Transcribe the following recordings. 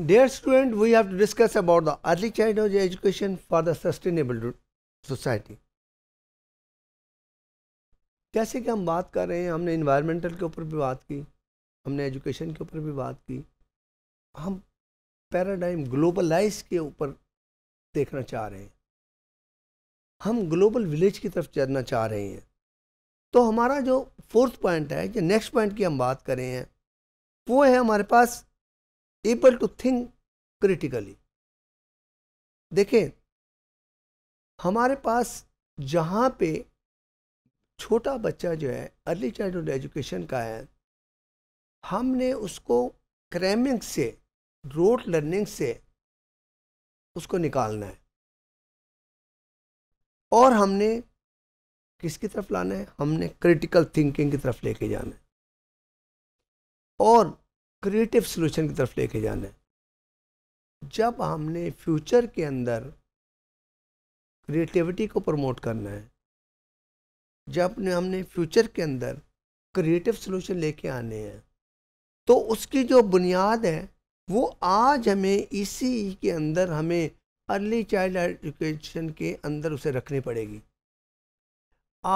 Dear student, we have to discuss about the early childhood education for the sustainable society. जैसे कि हम बात कर रहे हैं हमने इन्वायरमेंटल के ऊपर भी बात की हमने एजुकेशन के ऊपर भी बात की हम पैराडाइम ग्लोबलाइज के ऊपर देखना चाह रहे हैं हम ग्लोबल विलेज की तरफ चलना चाह रहे हैं तो हमारा जो फोर्थ पॉइंट है जो नेक्स्ट पॉइंट की हम बात कर रहे हैं वो है हमारे पास एबल टू थिंक क्रिटिकली देखें हमारे पास जहाँ पे छोटा बच्चा जो है अर्ली चाइल्डहुड एजुकेशन का है हमने उसको क्रैमिंग से रोट लर्निंग से उसको निकालना है और हमने किसकी तरफ लाना है हमने क्रिटिकल थिंकिंग की तरफ लेके जाना है और क्रिएटिव सोल्यूशन की तरफ लेके जाना है जब हमने फ्यूचर के अंदर क्रिएटिविटी को प्रमोट करना है जब ने हमने फ्यूचर के अंदर क्रिएटिव सोल्यूशन लेके आने हैं तो उसकी जो बुनियाद है वो आज हमें इसी के अंदर हमें अर्ली चाइल्ड एजुकेशन के अंदर उसे रखनी पड़ेगी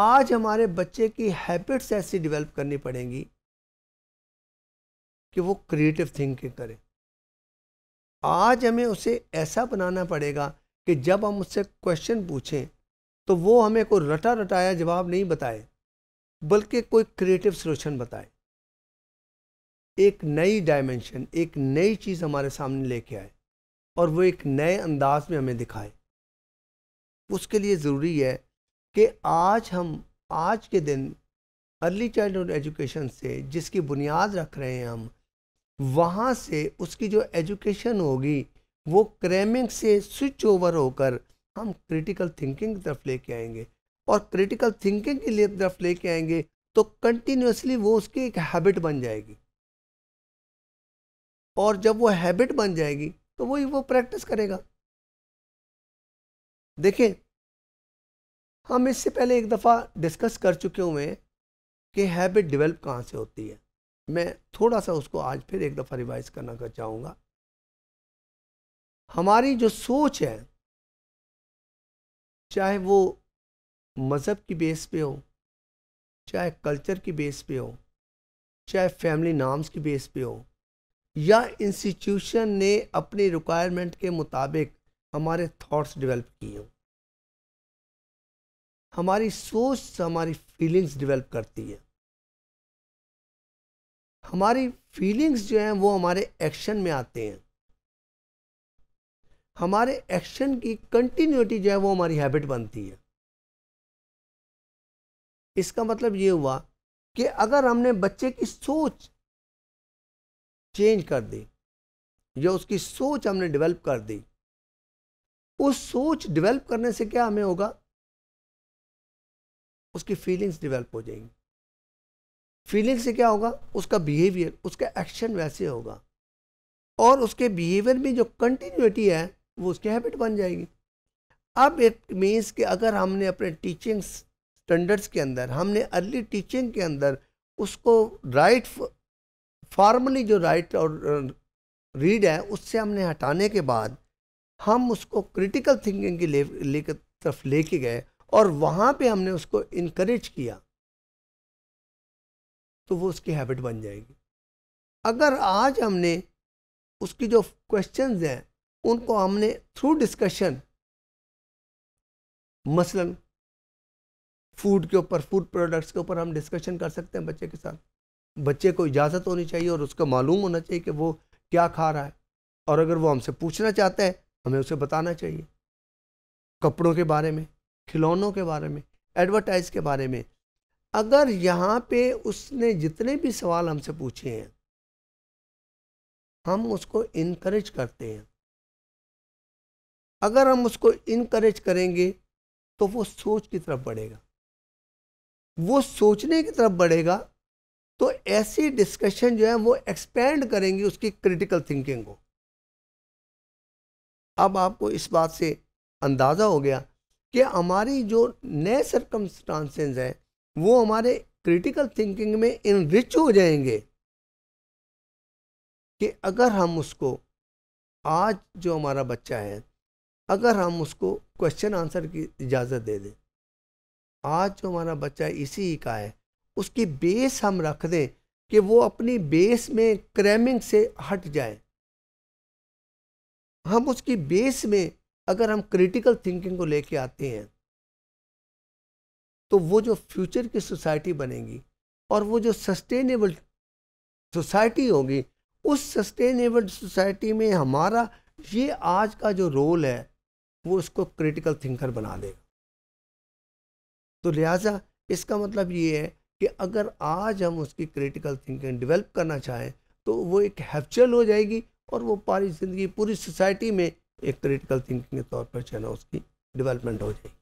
आज हमारे बच्चे की हैबिट्स ऐसी डेवलप करनी पड़ेंगी कि वो क्रिएटिव थिंकिंग करे आज हमें उसे ऐसा बनाना पड़ेगा कि जब हम उससे क्वेश्चन पूछें तो वो हमें कोई रटा रटाया जवाब नहीं बताए बल्कि कोई क्रिएटिव सोल्यूशन बताए एक नई डायमेंशन एक नई चीज़ हमारे सामने लेके आए और वो एक नए अंदाज में हमें दिखाए उसके लिए ज़रूरी है कि आज हम आज के दिन अर्ली चाइल्डहुड एजुकेशन से जिसकी बुनियाद रख रहे हैं हम वहाँ से उसकी जो एजुकेशन होगी वो क्रैमिंग से स्विच ओवर होकर हम क्रिटिकल थिंकिंग की तरफ लेके आएंगे और क्रिटिकल थिंकिंग की तरफ लेके आएंगे तो कंटिन्यूसली वो उसकी एक हैबिट बन जाएगी और जब वो हैबिट बन जाएगी तो वही वो प्रैक्टिस करेगा देखें हम इससे पहले एक दफ़ा डिस्कस कर चुके हुए हैं कि हैबिट डेवलप कहाँ से होती है मैं थोड़ा सा उसको आज फिर एक दफ़ा रिवाइज करना कर चाहूँगा हमारी जो सोच है चाहे वो मज़हब की बेस पे हो चाहे कल्चर की बेस पे हो चाहे फैमिली नाम्स की बेस पे हो या इंस्टीट्यूशन ने अपनी रिक्वायरमेंट के मुताबिक हमारे थॉट्स डेवलप किए हों हमारी सोच हमारी फीलिंग्स डेवलप करती है हमारी फीलिंग्स जो हैं वो हमारे एक्शन में आते हैं हमारे एक्शन की कंटिन्यूटी जो है वो हमारी हैबिट बनती है इसका मतलब ये हुआ कि अगर हमने बच्चे की सोच चेंज कर दी या उसकी सोच हमने डेवलप कर दी उस सोच डेवलप करने से क्या हमें होगा उसकी फीलिंग्स डेवलप हो जाएंगी फीलिंग से क्या होगा उसका बिहेवियर उसका एक्शन वैसे होगा और उसके बिहेवियर में जो कंटिन्यूटी है वो उसकी हैबिट बन जाएगी अब इट मीन्स कि अगर हमने अपने टीचिंग स्टैंडर्ड्स के अंदर हमने अर्ली टीचिंग के अंदर उसको राइट फॉर्मली जो राइट और रीड uh, है उससे हमने हटाने के बाद हम उसको क्रिटिकल थिंकिंग की ले, ले तरफ लेके गए और वहाँ पे हमने उसको इनक्रेज किया तो वो उसकी हैबिट बन जाएगी अगर आज हमने उसकी जो क्वेश्चन हैं उनको हमने थ्रू डिस्कशन मसलन फूड के ऊपर फूड प्रोडक्ट्स के ऊपर हम डिस्कशन कर सकते हैं बच्चे के साथ बच्चे को इजाज़त होनी चाहिए और उसको मालूम होना चाहिए कि वो क्या खा रहा है और अगर वो हमसे पूछना चाहता है हमें उसे बताना चाहिए कपड़ों के बारे में खिलौनों के बारे में एडवर्टाइज के बारे में अगर यहाँ पे उसने जितने भी सवाल हमसे पूछे हैं हम उसको इनक्रेज करते हैं अगर हम उसको इनक्रेज करेंगे तो वो सोच की तरफ बढ़ेगा वो सोचने की तरफ बढ़ेगा तो ऐसी डिस्कशन जो है वो एक्सपेंड करेंगी उसकी क्रिटिकल थिंकिंग को अब आपको इस बात से अंदाज़ा हो गया कि हमारी जो नए सरकमस्टांसेस हैं वो हमारे क्रिटिकल थिंकिंग में इनरिच हो जाएंगे कि अगर हम उसको आज जो हमारा बच्चा है अगर हम उसको क्वेश्चन आंसर की इजाज़त दे दें आज जो हमारा बच्चा इसी का है उसकी बेस हम रख दें कि वो अपनी बेस में क्रैमिंग से हट जाए हम उसकी बेस में अगर हम क्रिटिकल थिंकिंग को लेके आते हैं तो वो जो फ्यूचर की सोसाइटी बनेगी और वो जो सस्टेनेबल सोसाइटी होगी उस सस्टेनेबल सोसाइटी में हमारा ये आज का जो रोल है वो उसको क्रिटिकल थिंकर बना देगा तो लिहाजा इसका मतलब ये है कि अगर आज हम उसकी क्रिटिकल थिंकिंग डेवलप करना चाहें तो वो एक हैपचल हो जाएगी और वो पारी ज़िंदगी पूरी सोसाइटी में एक क्रिटिकल थिंकिंग के तौर पर जो है ना उसकी डेवलपमेंट हो जाएगी